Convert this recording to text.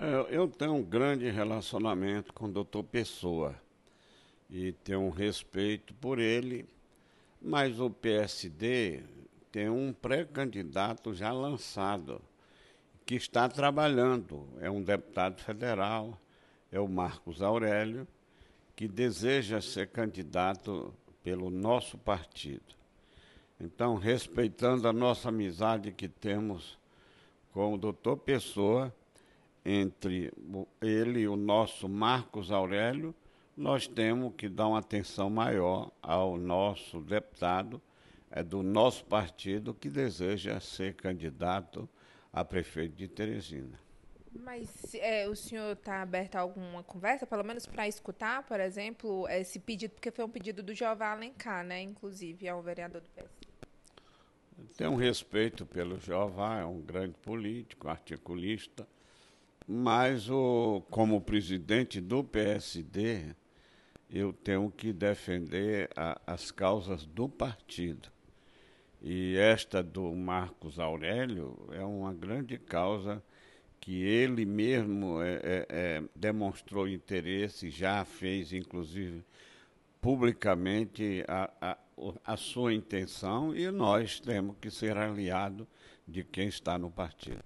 É, eu tenho um grande relacionamento com o doutor Pessoa e tenho um respeito por ele, mas o PSD tem um pré-candidato já lançado, que está trabalhando. É um deputado federal, é o Marcos Aurélio, que deseja ser candidato pelo nosso partido. Então, respeitando a nossa amizade que temos com o doutor Pessoa, entre ele e o nosso Marcos Aurélio, nós temos que dar uma atenção maior ao nosso deputado é do nosso partido que deseja ser candidato a prefeito de Teresina. Mas é, o senhor está aberto a alguma conversa, pelo menos para escutar, por exemplo, esse pedido, porque foi um pedido do Jeová Alencar, né, inclusive, ao vereador do PS. Tenho um respeito pelo Jeová, é um grande político, articulista, mas, o, como presidente do PSD, eu tenho que defender a, as causas do partido. E esta do Marcos Aurélio é uma grande causa que ele mesmo é, é, é, demonstrou interesse, já fez, inclusive, publicamente a, a, a sua intenção, e nós temos que ser aliado de quem está no partido.